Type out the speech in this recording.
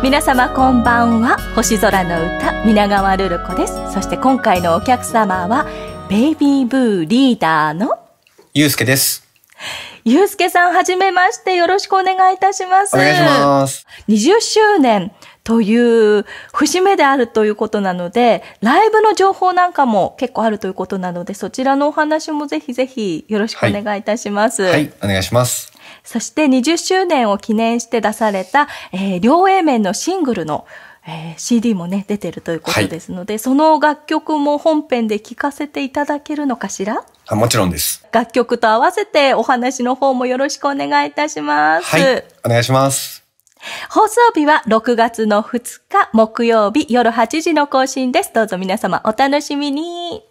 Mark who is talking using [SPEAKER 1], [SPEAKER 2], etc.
[SPEAKER 1] 皆様こんばんは星空の歌皆川るる子ですそして今回のお客様はベイビーブーリーダーの
[SPEAKER 2] ゆうすけです
[SPEAKER 1] ゆうすけさんはじめましてよろしくお願いいたしますお願いします20周年という節目であるということなので、ライブの情報なんかも結構あるということなので、そちらのお話もぜひぜひよろしくお願いいたします。はい、はい、
[SPEAKER 3] お願いします。
[SPEAKER 1] そして20周年を記念して出された、えー、両 A 面のシングルのえー、CD もね出てるということですので、はい、その楽曲も本編で聴かせていただけるのかしら
[SPEAKER 4] あもちろんです
[SPEAKER 1] 楽曲と合わせてお話の方もよろしくお願いいたしますはいお願いします放送日は6月の2日木曜日夜8時の更新ですどうぞ皆様お楽しみに